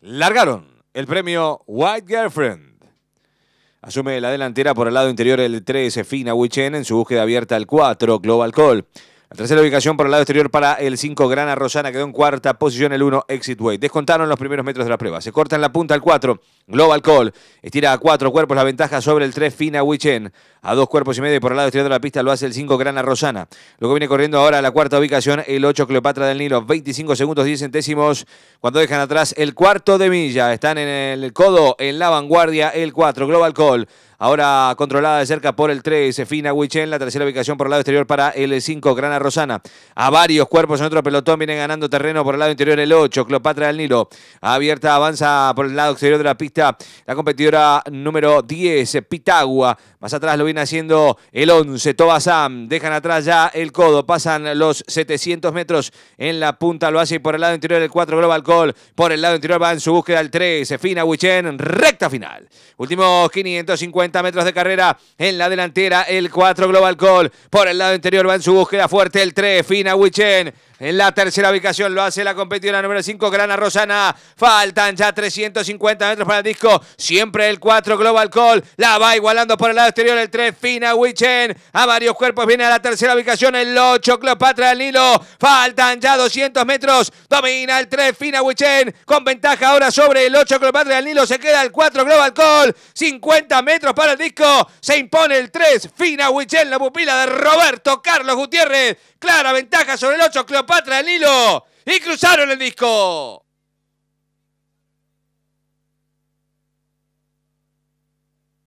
largaron el premio White Girlfriend. Asume la delantera por el lado interior el 3 Fina Wichen en su búsqueda abierta al 4 Global Call. La tercera ubicación por el lado exterior para el 5 Grana Rosana quedó en cuarta posición el 1 Exit Way. Descontaron los primeros metros de la prueba. Se corta en la punta el 4 Global Call. Estira a cuatro cuerpos la ventaja sobre el 3 Fina Wichen. A dos cuerpos y medio por el lado exterior de la pista lo hace el 5 Grana Rosana. que viene corriendo ahora a la cuarta ubicación el 8 Cleopatra del Nilo. 25 segundos 10 centésimos cuando dejan atrás el cuarto de milla. Están en el codo en la vanguardia el 4 Global Call. Ahora controlada de cerca por el 3, Fina Huichen, la tercera ubicación por el lado exterior para el 5, Grana Rosana. A varios cuerpos en otro pelotón vienen ganando terreno por el lado interior el 8, Cleopatra del Nilo. Abierta avanza por el lado exterior de la pista la competidora número 10, Pitagua. Más atrás lo viene haciendo el 11, Tobasam. Dejan atrás ya el codo, pasan los 700 metros en la punta, lo hace por el lado interior el 4, Global Call. Por el lado interior va en su búsqueda el 3, Fina Huichen, recta final. Últimos 550 metros de carrera en la delantera el 4 Global Call. Por el lado interior va en su búsqueda fuerte el 3 Fina Wichen. En la tercera ubicación lo hace la competidora número 5, Grana Rosana. Faltan ya 350 metros para el disco. Siempre el 4, Global Call. La va igualando por el lado exterior el 3, Fina Wichen. A varios cuerpos viene a la tercera ubicación el 8, Cleopatra del Nilo. Faltan ya 200 metros. Domina el 3, Fina Wichen. Con ventaja ahora sobre el 8, Cleopatra del Nilo. Se queda el 4, Global Call. 50 metros para el disco. Se impone el 3, Fina Wichen. La pupila de Roberto Carlos Gutiérrez. Clara ventaja sobre el 8, Cleopatra. Patra el hilo y cruzaron el disco.